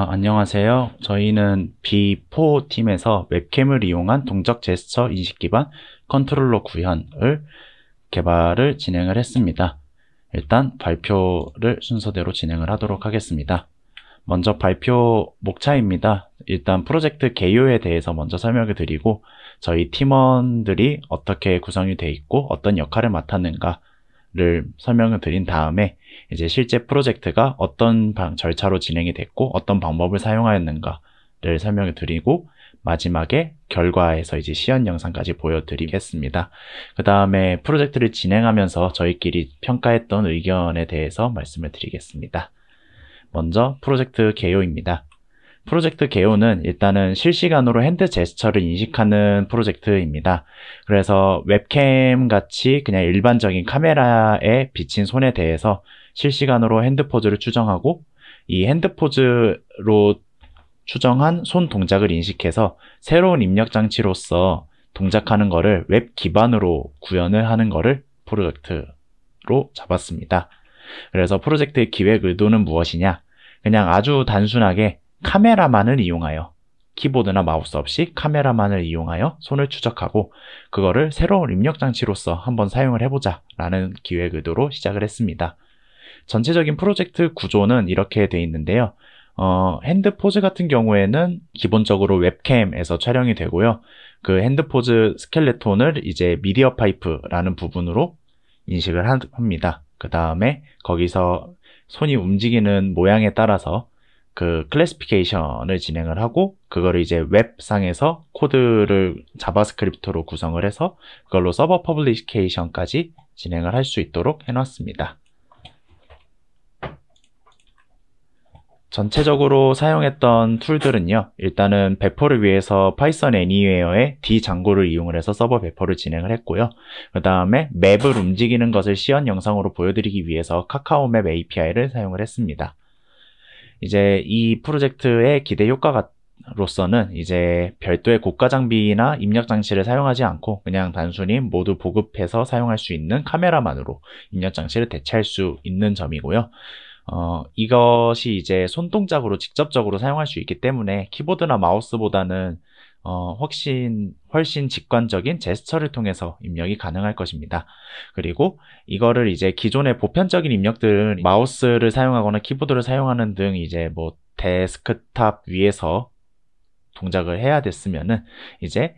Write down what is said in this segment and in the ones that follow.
아, 안녕하세요. 저희는 B4 팀에서 웹캠을 이용한 동작 제스처 인식 기반 컨트롤러 구현을 개발을 진행을 했습니다. 일단 발표를 순서대로 진행을 하도록 하겠습니다. 먼저 발표 목차입니다. 일단 프로젝트 개요에 대해서 먼저 설명을 드리고 저희 팀원들이 어떻게 구성이 돼 있고 어떤 역할을 맡았는가 를 설명을 드린 다음에 이제 실제 프로젝트가 어떤 방, 절차로 진행이 됐고 어떤 방법을 사용하였는가를 설명을 드리고 마지막에 결과에서 이제 시연 영상까지 보여드리겠습니다. 그 다음에 프로젝트를 진행하면서 저희끼리 평가했던 의견에 대해서 말씀을 드리겠습니다. 먼저 프로젝트 개요입니다. 프로젝트 개요는 일단은 실시간으로 핸드 제스처를 인식하는 프로젝트입니다. 그래서 웹캠 같이 그냥 일반적인 카메라에 비친 손에 대해서 실시간으로 핸드 포즈를 추정하고 이 핸드 포즈로 추정한 손 동작을 인식해서 새로운 입력 장치로서 동작하는 거를 웹 기반으로 구현을 하는 거를 프로젝트로 잡았습니다. 그래서 프로젝트의 기획 의도는 무엇이냐? 그냥 아주 단순하게 카메라만을 이용하여 키보드나 마우스 없이 카메라만을 이용하여 손을 추적하고 그거를 새로운 입력 장치로서 한번 사용을 해보자 라는 기획 의도로 시작을 했습니다. 전체적인 프로젝트 구조는 이렇게 돼 있는데요. 어, 핸드포즈 같은 경우에는 기본적으로 웹캠에서 촬영이 되고요. 그 핸드포즈 스켈레톤을 이제 미디어 파이프라는 부분으로 인식을 합니다. 그 다음에 거기서 손이 움직이는 모양에 따라서 그클래스피케이션을 진행을 하고 그거를 이제 웹상에서 코드를 자바스크립트로 구성을 해서 그걸로 서버 퍼블리케이션까지 진행을 할 수 있도록 해놨습니다. 전체적으로 사용했던 툴들은요. 일단은 배포를 위해서 파이썬 애니웨어의 D 장고를 이용을 해서 서버 배포를 진행을 했고요. 그 다음에 맵을 움직이는 것을 시연 영상으로 보여드리기 위해서 카카오맵 API를 사용을 했습니다. 이제 이 프로젝트의 기대 효과 로서는 이제 별도의 고가 장비나 입력 장치를 사용하지 않고 그냥 단순히 모두 보급해서 사용할 수 있는 카메라만으로 입력 장치를 대체할 수 있는 점이고요. 어, 이것이 이제 손동작으로 직접적으로 사용할 수 있기 때문에 키보드나 마우스보다는 어, 훨씬, 훨씬 직관적인 제스처를 통해서 입력이 가능할 것입니다. 그리고 이거를 이제 기존의 보편적인 입력들 마우스를 사용하거나 키보드를 사용하는 등 이제 뭐 데스크탑 위에서 동작을 해야 됐으면은 이제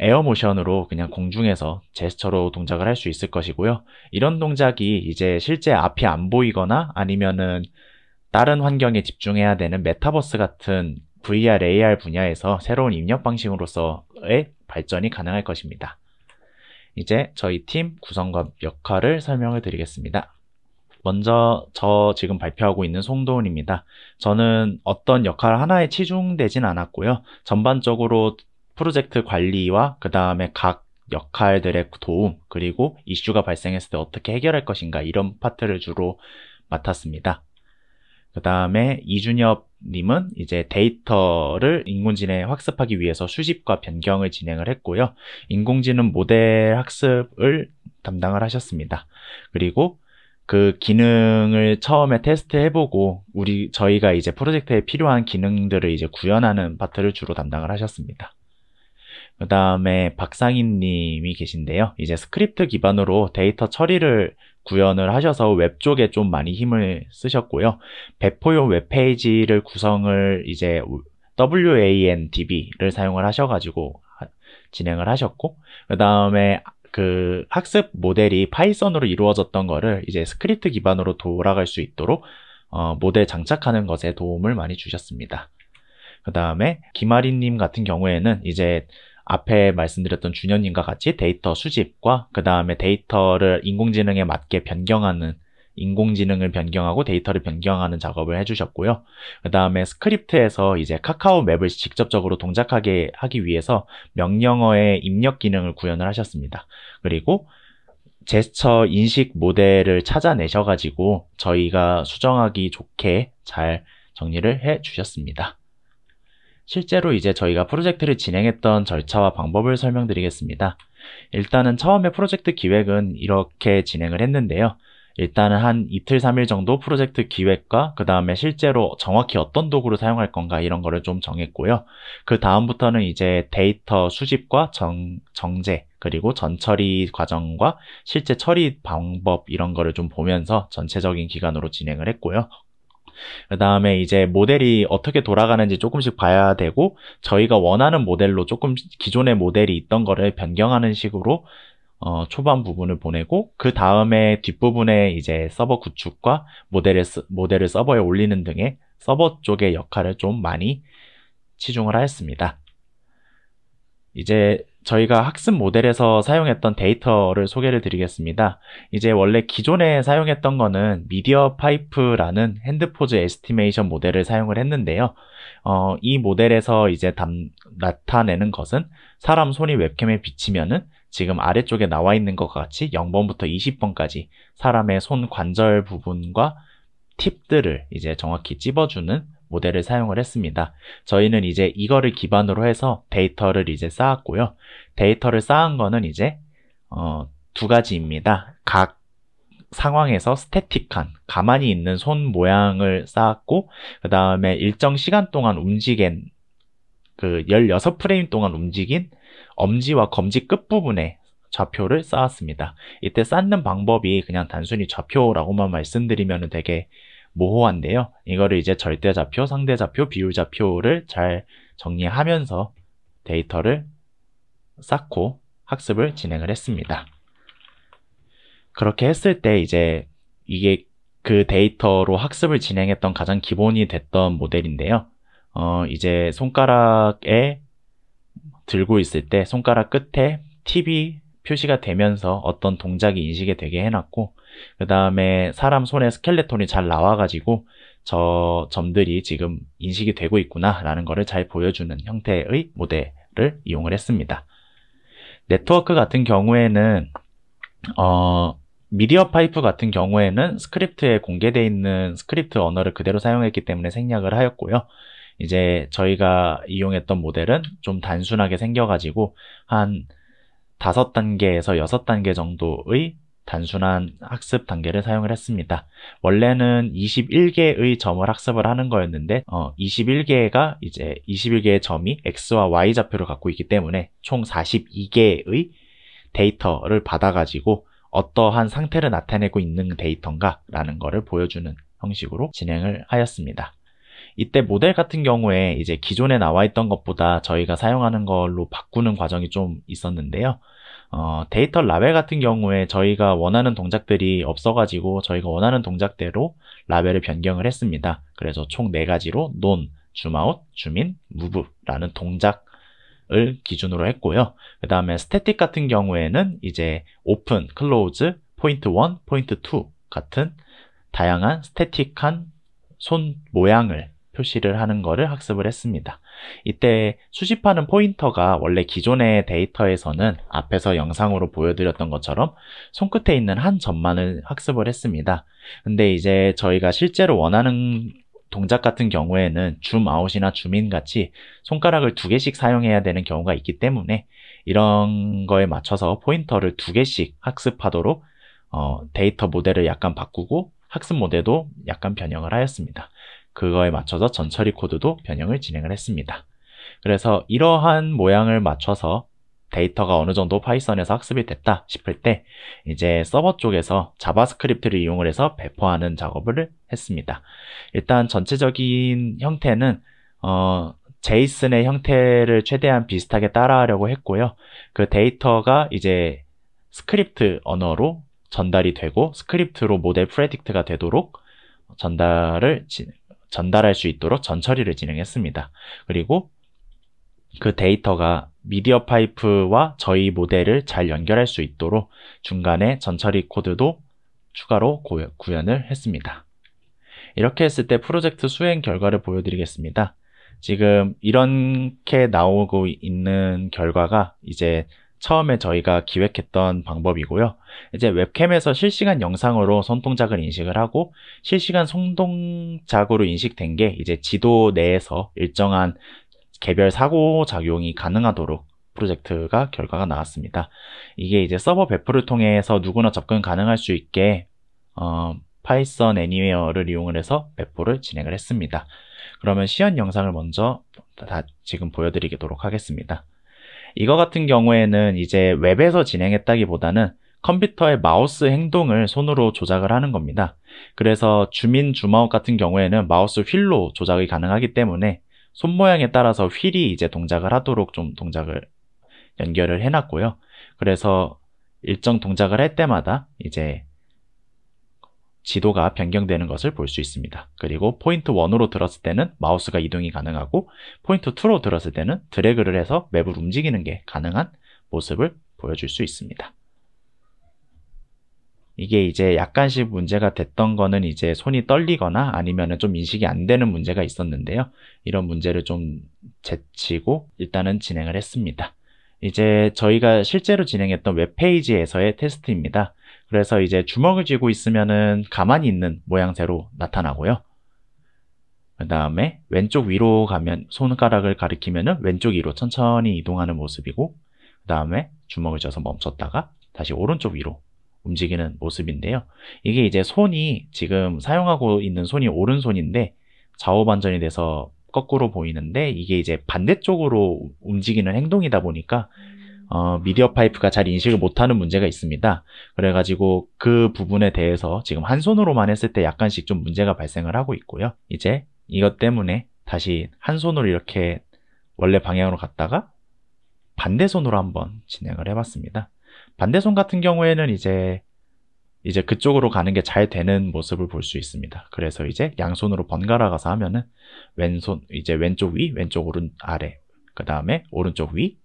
에어모션으로 그냥 공중에서 제스처로 동작을 할 수 있을 것이고요. 이런 동작이 이제 실제 앞이 안 보이거나 아니면은 다른 환경에 집중해야 되는 메타버스 같은 VR, AR 분야에서 새로운 입력 방식으로서의 발전이 가능할 것입니다. 이제 저희 팀 구성과 역할을 설명해 드리겠습니다. 먼저 저 지금 발표하고 있는 송도훈입니다. 저는 어떤 역할 하나에 치중되진 않았고요. 전반적으로 프로젝트 관리와 그 다음에 각 역할들의 도움 그리고 이슈가 발생했을 때 어떻게 해결할 것인가 이런 파트를 주로 맡았습니다. 그 다음에 이준엽 님은 이제 데이터를 인공지능에 학습하기 위해서 수집과 변경을 진행을 했고요. 인공지능 모델 학습을 담당을 하셨습니다. 그리고 그 기능을 처음에 테스트해보고 우리 저희가 이제 프로젝트에 필요한 기능들을 이제 구현하는 파트를 주로 담당을 하셨습니다. 그 다음에 박상인 님이 계신데요. 이제 스크립트 기반으로 데이터 처리를 구현을 하셔서 웹 쪽에 좀 많이 힘을 쓰셨고요. 배포용 웹페이지를 구성을 이제 WANDB를 사용을 하셔가지고 진행을 하셨고, 그 다음에 그 학습 모델이 파이썬으로 이루어졌던 거를 이제 스크립트 기반으로 돌아갈 수 있도록 어, 모델 장착하는 것에 도움을 많이 주셨습니다. 그 다음에 김아리님 같은 경우에는 이제 앞에 말씀드렸던 준현님과 같이 데이터 수집과 그 다음에 데이터를 인공지능에 맞게 변경하는 인공지능을 변경하고 데이터를 변경하는 작업을 해주셨고요. 그 다음에 스크립트에서 이제 카카오 맵을 직접적으로 동작하게 하기 위해서 명령어의 입력 기능을 구현을 하셨습니다. 그리고 제스처 인식 모델을 찾아내셔가지고 저희가 수정하기 좋게 잘 정리를 해 주셨습니다. 실제로 이제 저희가 프로젝트를 진행했던 절차와 방법을 설명드리겠습니다. 일단은 처음에 프로젝트 기획은 이렇게 진행을 했는데요. 일단은 한 이틀 삼일 정도 프로젝트 기획과 그 다음에 실제로 정확히 어떤 도구를 사용할 건가 이런 거를 좀 정했고요. 그 다음부터는 이제 데이터 수집과 정, 정제 그리고 전처리 과정과 실제 처리 방법 이런 거를 좀 보면서 전체적인 기간으로 진행을 했고요. 그 다음에 이제 모델이 어떻게 돌아가는지 조금씩 봐야 되고 저희가 원하는 모델로 조금 기존의 모델이 있던 거를 변경하는 식으로 어, 초반 부분을 보내고 그 다음에 뒷부분에 이제 서버 구축과 모델을, 모델을 서버에 올리는 등의 서버 쪽의 역할을 좀 많이 치중을 하였습니다. 이제 저희가 학습 모델에서 사용했던 데이터를 소개를 드리겠습니다. 이제 원래 기존에 사용했던 거는 미디어 파이프라는 핸드포즈 에스티메이션 모델을 사용을 했는데요. 어, 이 모델에서 이제 담, 나타내는 것은 사람 손이 웹캠에 비치면은 지금 아래쪽에 나와 있는 것과 같이 0번부터 20번까지 사람의 손 관절 부분과 팁들을 이제 정확히 찝어주는 모델을 사용을 했습니다. 저희는 이제 이거를 기반으로 해서 데이터를 이제 쌓았고요. 데이터를 쌓은 거는 이제 어, 두 가지입니다. 각 상황에서 스태틱한 가만히 있는 손 모양을 쌓았고 그 다음에 일정 시간 동안 움직인 그 16프레임 동안 움직인 엄지와 검지 끝부분에 좌표를 쌓았습니다. 이때 쌓는 방법이 그냥 단순히 좌표라고만 말씀드리면 되게 모호한데요. 이거를 이제 절대좌표, 상대좌표, 비율좌표를 잘 정리하면서 데이터를 쌓고 학습을 진행을 했습니다. 그렇게 했을 때 이제 이게 그 데이터로 학습을 진행했던 가장 기본이 됐던 모델인데요. 어, 이제 손가락에 들고 있을 때 손가락 끝에 TV 표시가 되면서 어떤 동작이 인식이 되게 해놨고 그 다음에 사람 손에 스켈레톤이 잘 나와가지고 저 점들이 지금 인식이 되고 있구나 라는 거를 잘 보여주는 형태의 모델을 이용을 했습니다. 네트워크 같은 경우에는 어, 미디어 파이프 같은 경우에는 스크립트에 공개되어 있는 스크립트 언어를 그대로 사용했기 때문에 생략을 하였고요. 이제 저희가 이용했던 모델은 좀 단순하게 생겨가지고 한 다섯 단계에서 여섯 단계 정도의 단순한 학습 단계를 사용을 했습니다. 원래는 21개의 점을 학습을 하는 거였는데 어, 21개가 이제 21개의 점이 x와 y 좌표를 갖고 있기 때문에 총 42개의 데이터를 받아가지고 어떠한 상태를 나타내고 있는 데이터인가라는 것을 보여주는 형식으로 진행을 하였습니다. 이때 모델 같은 경우에 이제 기존에 나와 있던 것보다 저희가 사용하는 걸로 바꾸는 과정이 좀 있었는데요. 어, 데이터 라벨 같은 경우에 저희가 원하는 동작들이 없어가지고 저희가 원하는 동작대로 라벨을 변경을 했습니다. 그래서 총 4가지로 논, 줌아웃, 줌인, 무브라는 동작 을 기준으로 했고요. 그 다음에 스태틱 같은 경우에는 이제 오픈, 클로즈, 포인트 1, 포인트 2 같은 다양한 스태틱한 손 모양을 표시를 하는 것을 학습을 했습니다. 이때 수집하는 포인터가 원래 기존의 데이터에서는 앞에서 영상으로 보여드렸던 것처럼 손끝에 있는 한 점만을 학습을 했습니다. 근데 이제 저희가 실제로 원하는 동작 같은 경우에는 줌 아웃이나 줌인 같이 손가락을 두 개씩 사용해야 되는 경우가 있기 때문에 이런 거에 맞춰서 포인터를 두 개씩 학습하도록 어, 데이터 모델을 약간 바꾸고 학습 모델도 약간 변형을 하였습니다. 그거에 맞춰서 전처리 코드도 변형을 진행을 했습니다. 그래서 이러한 모양을 맞춰서 데이터가 어느 정도 파이썬에서 학습이 됐다 싶을 때 이제 서버 쪽에서 자바스크립트를 이용을 해서 배포하는 작업을 했습니다. 일단 전체적인 형태는 어, 제이슨의 형태를 최대한 비슷하게 따라하려고 했고요. 그 데이터가 이제 스크립트 언어로 전달이 되고 스크립트로 모델 프레딕트가 되도록 전달을 전달할 수 있도록 전처리를 진행했습니다. 그리고 그 데이터가 미디어 파이프와 저희 모델을 잘 연결할 수 있도록 중간에 전처리 코드도 추가로 구현을 했습니다. 이렇게 했을 때 프로젝트 수행 결과를 보여드리겠습니다. 지금 이렇게 나오고 있는 결과가 이제 처음에 저희가 기획했던 방법이고요. 이제 웹캠에서 실시간 영상으로 손동작을 인식을 하고 실시간 손동작으로 인식된 게 이제 지도 내에서 일정한 개별 사고 작용이 가능하도록 프로젝트가 결과가 나왔습니다. 이게 이제 서버 배포를 통해서 누구나 접근 가능할 수 있게 어, 파이썬 애니웨어를 이용을 해서 배포를 진행을 했습니다. 그러면 시연 영상을 먼저 다 지금 보여드리도록 하겠습니다. 이거 같은 경우에는 이제 웹에서 진행했다기보다는 컴퓨터의 마우스 행동을 손으로 조작을 하는 겁니다. 그래서 주민 주마우 같은 경우에는 마우스 휠로 조작이 가능하기 때문에 손 모양에 따라서 휠이 이제 동작을 하도록 좀 동작을 연결을 해놨고요. 그래서 일정 동작을 할 때마다 이제 지도가 변경되는 것을 볼 수 있습니다. 그리고 포인트 1으로 들었을 때는 마우스가 이동이 가능하고 포인트 2로 들었을 때는 드래그를 해서 맵을 움직이는 게 가능한 모습을 보여줄 수 있습니다. 이게 이제 약간씩 문제가 됐던 거는 이제 손이 떨리거나 아니면좀 인식이 안 되는 문제가 있었는데요. 이런 문제를 좀 제치고 일단은 진행을 했습니다. 이제 저희가 실제로 진행했던 웹페이지에서의 테스트입니다. 그래서 이제 주먹을 쥐고 있으면은 가만히 있는 모양새로 나타나고요. 그 다음에 왼쪽 위로 가면 손가락을 가리키면은 왼쪽 위로 천천히 이동하는 모습이고 그 다음에 주먹을 쥐어서 멈췄다가 다시 오른쪽 위로 움직이는 모습인데요. 이게 이제 손이 지금 사용하고 있는 손이 오른손인데 좌우 반전이 돼서 거꾸로 보이는데 이게 이제 반대쪽으로 움직이는 행동이다 보니까 어, 미디어 파이프가 잘 인식을 못하는 문제가 있습니다. 그래가지고 그 부분에 대해서 지금 한 손으로만 했을 때 약간씩 좀 문제가 발생을 하고 있고요. 이제 이것 때문에 다시 한 손으로 이렇게 원래 방향으로 갔다가 반대 손으로 한번 진행을 해봤습니다. 반대 손 같은 경우에는 이제 이제 그쪽으로 가는 게 잘 되는 모습을 볼 수 있습니다. 그래서 이제 양손으로 번갈아 가서 하면은 왼손 이제 왼쪽 위, 왼쪽 오른 아래, 그 다음에 오른쪽 위,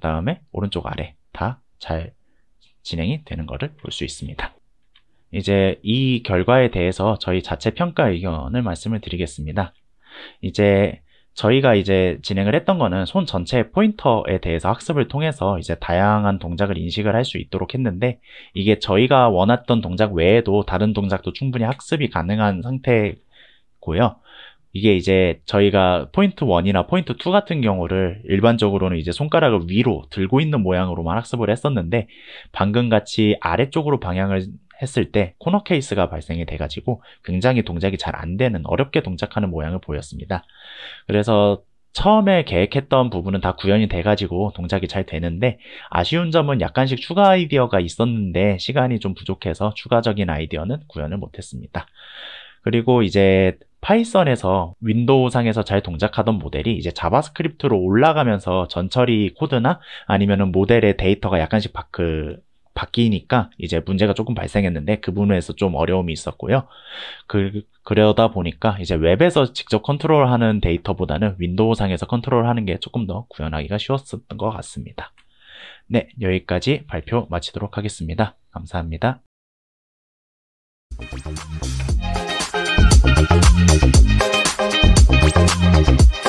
그 다음에 오른쪽 아래 다 잘 진행이 되는 것을 볼 수 있습니다. 이제 이 결과에 대해서 저희 자체 평가 의견을 말씀을 드리겠습니다. 이제 저희가 이제 진행을 했던 거는 손 전체의 포인터에 대해서 학습을 통해서 이제 다양한 동작을 인식을 할 수 있도록 했는데 이게 저희가 원했던 동작 외에도 다른 동작도 충분히 학습이 가능한 상태고요. 이게 이제 저희가 포인트 1이나 포인트 2 같은 경우를 일반적으로는 이제 손가락을 위로 들고 있는 모양으로만 학습을 했었는데 방금 같이 아래쪽으로 방향을 했을 때 코너 케이스가 발생이 돼가지고 굉장히 동작이 잘 안 되는 어렵게 동작하는 모양을 보였습니다. 그래서 처음에 계획했던 부분은 다 구현이 돼가지고 동작이 잘 되는데 아쉬운 점은 약간씩 추가 아이디어가 있었는데 시간이 좀 부족해서 추가적인 아이디어는 구현을 못했습니다. 그리고 이제 파이썬에서 윈도우상에서 잘 동작하던 모델이 이제 자바스크립트로 올라가면서 전처리 코드나 아니면은 모델의 데이터가 약간씩 바뀌, 바뀌니까 이제 문제가 조금 발생했는데 그 부분에서 좀 어려움이 있었고요. 그, 그러다 보니까 이제 웹에서 직접 컨트롤하는 데이터보다는 윈도우상에서 컨트롤하는 게 조금 더 구현하기가 쉬웠었던 것 같습니다. 네, 여기까지 발표 마치도록 하겠습니다. 감사합니다. Thank